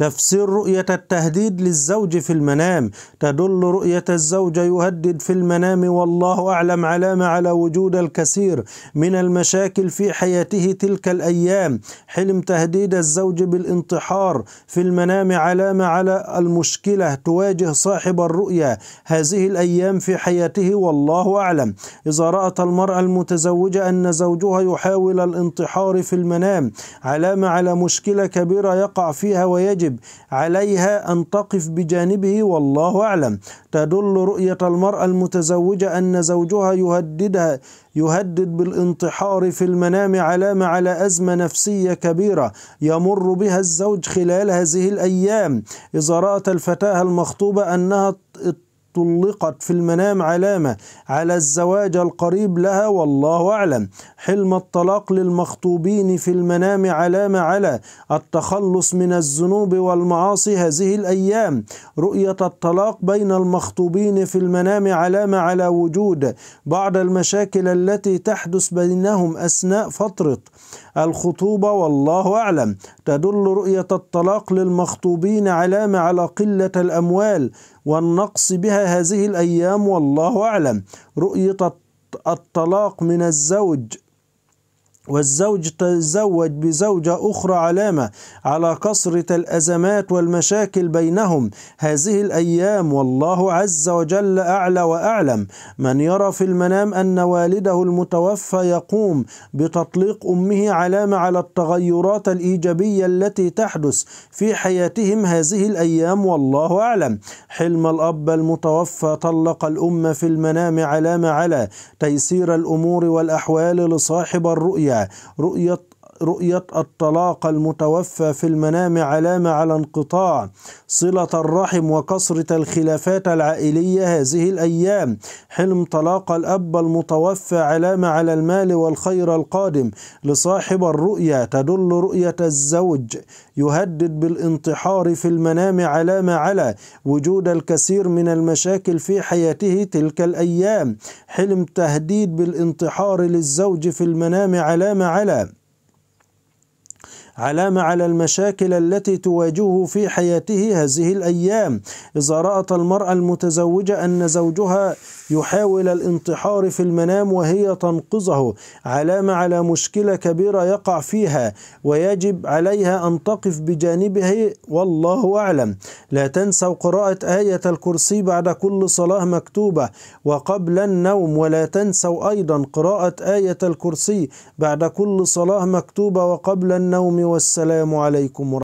تفسير رؤية التهديد للزوج في المنام تدل رؤية الزوج يهدد في المنام والله أعلم علامة على وجود الكثير من المشاكل في حياته تلك الأيام حلم تهديد الزوج بالانتحار في المنام علامة على المشكلة تواجه صاحب الرؤية هذه الأيام في حياته والله أعلم إذا رأت المرأة المتزوجة أن زوجها يحاول الانتحار في المنام علامة على مشكلة كبيرة يقع فيها ويجب يجب عليها أن تقف بجانبه والله أعلم تدل رؤية المرأة المتزوجة أن زوجها يهددها يهدد بالانتحار في المنام علامة على أزمة نفسية كبيرة يمر بها الزوج خلال هذه الأيام إذا رأت الفتاة المخطوبة أنها طلقت في المنام علامة على الزواج القريب لها والله أعلم حلم الطلاق للمخطوبين في المنام علامة على التخلص من الذنوب والمعاصي هذه الأيام رؤية الطلاق بين المخطوبين في المنام علامة على وجود بعض المشاكل التي تحدث بينهم أثناء فترة الخطوبة والله أعلم تدل رؤية الطلاق للمخطوبين علامة على قلة الأموال والنقص بها هذه الأيام والله أعلم رؤية الطلاق من الزوج والزوج تزوج بزوجة أخرى علامة على كثرة الأزمات والمشاكل بينهم هذه الأيام والله عز وجل أعلى وأعلم من يرى في المنام أن والده المتوفى يقوم بتطليق أمه علامة على التغيرات الإيجابية التي تحدث في حياتهم هذه الأيام والله أعلم حلم الأب المتوفى طلق الأم في المنام علامة على تيسير الأمور والأحوال لصاحب الرؤيا رؤية رؤية الطلاق المتوفى في المنام علامة على انقطاع صلة الرحم وكثرة الخلافات العائلية هذه الأيام حلم طلاق الأب المتوفى علامة على المال والخير القادم لصاحب الرؤية تدل رؤية الزوج يهدد بالانتحار في المنام علامة على وجود الكثير من المشاكل في حياته تلك الأيام حلم تهديد بالانتحار للزوج في المنام علامة على علامة على المشاكل التي تواجهه في حياته هذه الأيام إذا رأت المرأة المتزوجة أن زوجها يحاول الانتحار في المنام وهي تنقذه علامة على مشكلة كبيرة يقع فيها ويجب عليها أن تقف بجانبه والله أعلم لا تنسوا قراءة آية الكرسي بعد كل صلاة مكتوبة وقبل النوم ولا تنسوا أيضا قراءة آية الكرسي بعد كل صلاة مكتوبة وقبل النوم والسلام عليكم ورحمة